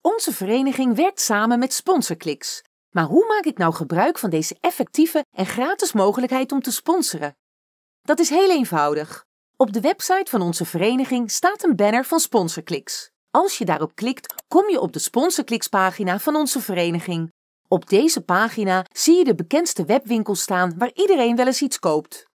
Onze vereniging werkt samen met SponsorClicks. Maar hoe maak ik nou gebruik van deze effectieve en gratis mogelijkheid om te sponsoren? Dat is heel eenvoudig. Op de website van onze vereniging staat een banner van SponsorClicks. Als je daarop klikt, kom je op de SponsorClicks pagina van onze vereniging. Op deze pagina zie je de bekendste webwinkels staan waar iedereen wel eens iets koopt.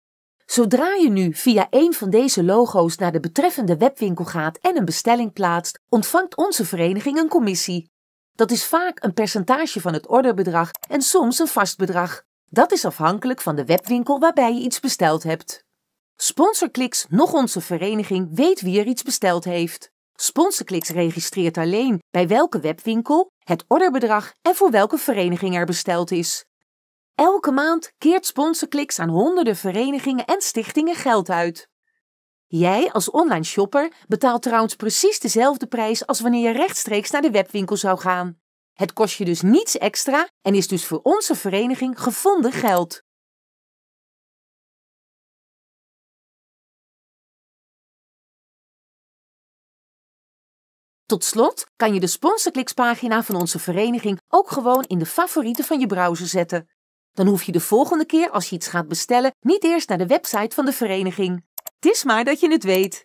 Zodra je nu via een van deze logo's naar de betreffende webwinkel gaat en een bestelling plaatst, ontvangt onze vereniging een commissie. Dat is vaak een percentage van het orderbedrag en soms een vast bedrag. Dat is afhankelijk van de webwinkel waarbij je iets besteld hebt. Sponsorclicks, nog onze vereniging, weet wie er iets besteld heeft. Sponsorclicks registreert alleen bij welke webwinkel, het orderbedrag en voor welke vereniging er besteld is. Elke maand keert Sponsorkliks aan honderden verenigingen en stichtingen geld uit. Jij als online shopper betaalt trouwens precies dezelfde prijs als wanneer je rechtstreeks naar de webwinkel zou gaan. Het kost je dus niets extra en is dus voor onze vereniging gevonden geld. Tot slot kan je de pagina van onze vereniging ook gewoon in de favorieten van je browser zetten. Dan hoef je de volgende keer als je iets gaat bestellen niet eerst naar de website van de vereniging. Het is maar dat je het weet.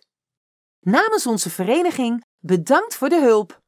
Namens onze vereniging bedankt voor de hulp.